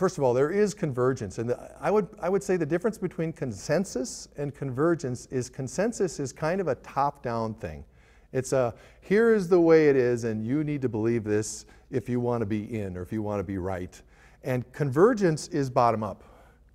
first of all, there is convergence. And the, I, would, I would say the difference between consensus and convergence is consensus is kind of a top-down thing. It's a, here is the way it is, and you need to believe this if you want to be in or if you want to be right. And convergence is bottom-up.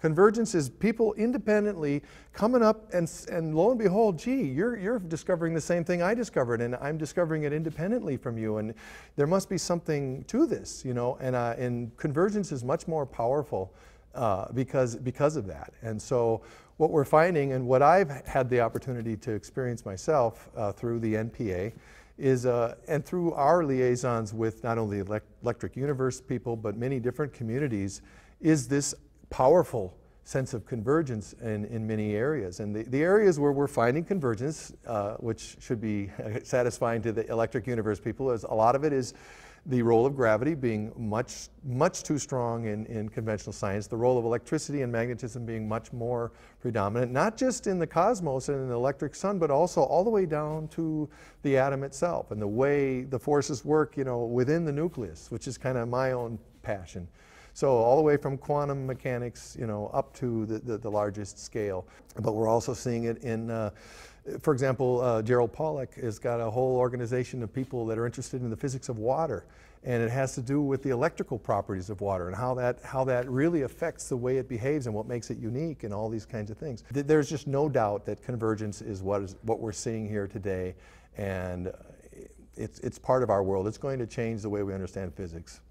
Convergence is people independently coming up and, and lo and behold, gee, you're, you're discovering the same thing I discovered and I'm discovering it independently from you and there must be something to this, you know, and, uh, and convergence is much more powerful uh, because, because of that. And so what we're finding and what I've had the opportunity to experience myself uh, through the NPA is, uh, and through our liaisons with not only Electric Universe people, but many different communities, is this powerful sense of convergence in, in many areas. And the, the areas where we're finding convergence, uh, which should be satisfying to the electric universe people, is a lot of it is the role of gravity being much, much too strong in, in conventional science, the role of electricity and magnetism being much more predominant, not just in the cosmos and in the electric sun, but also all the way down to the atom itself and the way the forces work, you know, within the nucleus, which is kind of my own passion. So all the way from quantum mechanics, you know, up to the, the, the largest scale. But we're also seeing it in, uh, for example, uh, Gerald Pollack has got a whole organization of people that are interested in the physics of water. And it has to do with the electrical properties of water and how that, how that really affects the way it behaves and what makes it unique and all these kinds of things. There's just no doubt that convergence is what, is, what we're seeing here today. And uh, it's, it's part of our world. It's going to change the way we understand physics.